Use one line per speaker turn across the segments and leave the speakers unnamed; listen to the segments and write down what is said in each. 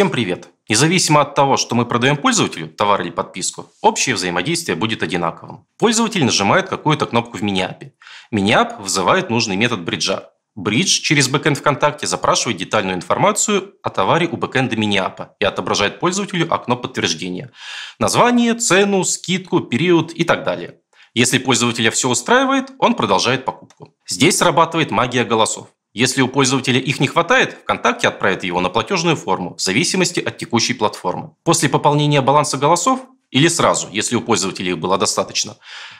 Всем привет! Независимо от того, что мы продаем пользователю, товар или подписку, общее взаимодействие будет одинаковым. Пользователь нажимает какую-то кнопку в мини-апе. вызывает нужный метод бриджа. Бридж через бэкэнд ВКонтакте запрашивает детальную информацию о товаре у бэкэнда мини и отображает пользователю окно подтверждения. Название, цену, скидку, период и так далее. Если пользователя все устраивает, он продолжает покупку. Здесь срабатывает магия голосов. Если у пользователя их не хватает, ВКонтакте отправит его на платежную форму в зависимости от текущей платформы. После пополнения баланса голосов или сразу, если у пользователей их было достаточно,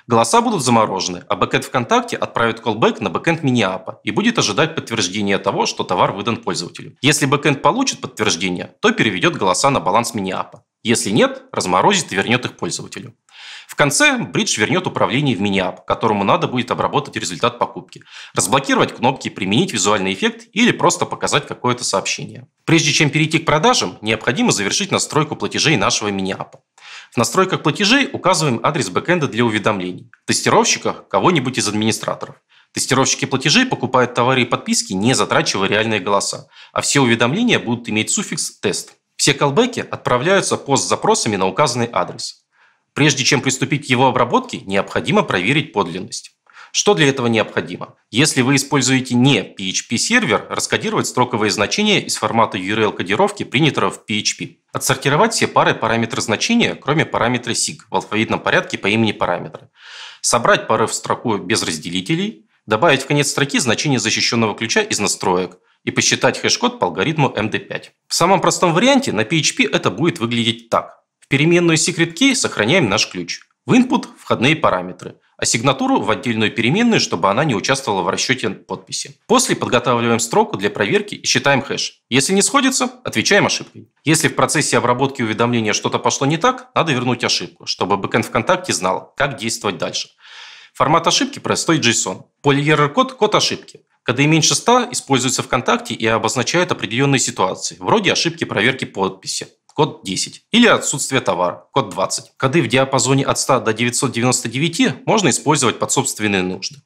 голоса будут заморожены, а бэкэнд ВКонтакте отправит колбэк на бэкэнд Миниапа и будет ожидать подтверждения того, что товар выдан пользователю. Если бэкэнд получит подтверждение, то переведет голоса на баланс Миниапа. Если нет, разморозит и вернет их пользователю. В конце Bridge вернет управление в мини-ап, которому надо будет обработать результат покупки, разблокировать кнопки, применить визуальный эффект или просто показать какое-то сообщение. Прежде чем перейти к продажам, необходимо завершить настройку платежей нашего мини-апа. В настройках платежей указываем адрес бэкэнда для уведомлений, тестировщика, кого-нибудь из администраторов. Тестировщики платежей покупают товары и подписки, не затрачивая реальные голоса, а все уведомления будут иметь суффикс «тест». Все колбеки отправляются по запросами на указанный адрес. Прежде чем приступить к его обработке, необходимо проверить подлинность. Что для этого необходимо? Если вы используете не PHP-сервер, раскодировать строковые значения из формата URL-кодировки, принятого в PHP. Отсортировать все пары параметры значения, кроме параметра sig в алфавитном порядке по имени параметра. Собрать пары в строку без разделителей. Добавить в конец строки значение защищенного ключа из настроек и посчитать хэш-код по алгоритму MD5. В самом простом варианте на PHP это будет выглядеть так переменную secret key сохраняем наш ключ. В input – входные параметры, а сигнатуру в отдельную переменную, чтобы она не участвовала в расчете подписи. После подготавливаем строку для проверки и считаем хэш. Если не сходится, отвечаем ошибкой. Если в процессе обработки уведомления что-то пошло не так, надо вернуть ошибку, чтобы бэкэнд ВКонтакте знал, как действовать дальше. Формат ошибки простой JSON. Полиерр-код – код ошибки. КД меньше 100 используется ВКонтакте и обозначает определенные ситуации, вроде ошибки проверки подписи, код 10, или отсутствие товара, код 20. Коды в диапазоне от 100 до 999 можно использовать под собственные нужды.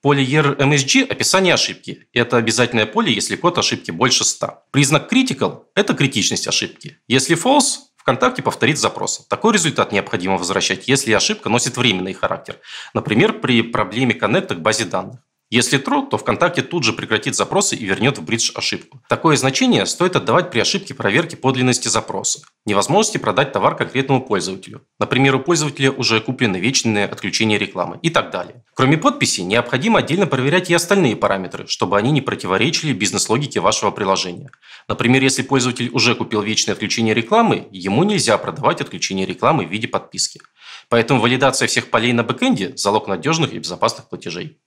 Поле ERMSG – описание ошибки. Это обязательное поле, если код ошибки больше 100. Признак critical – это критичность ошибки. Если false – ВКонтакте повторит запрос. Такой результат необходимо возвращать, если ошибка носит временный характер. Например, при проблеме коннекта к базе данных. Если true, то ВКонтакте тут же прекратит запросы и вернет в бридж ошибку. Такое значение стоит отдавать при ошибке проверки подлинности запроса, невозможности продать товар конкретному пользователю. Например, у пользователя уже куплено вечное отключение рекламы и так далее. Кроме подписи, необходимо отдельно проверять и остальные параметры, чтобы они не противоречили бизнес-логике вашего приложения. Например, если пользователь уже купил вечное отключение рекламы, ему нельзя продавать отключение рекламы в виде подписки. Поэтому валидация всех полей на бэкэнде – залог надежных и безопасных платежей.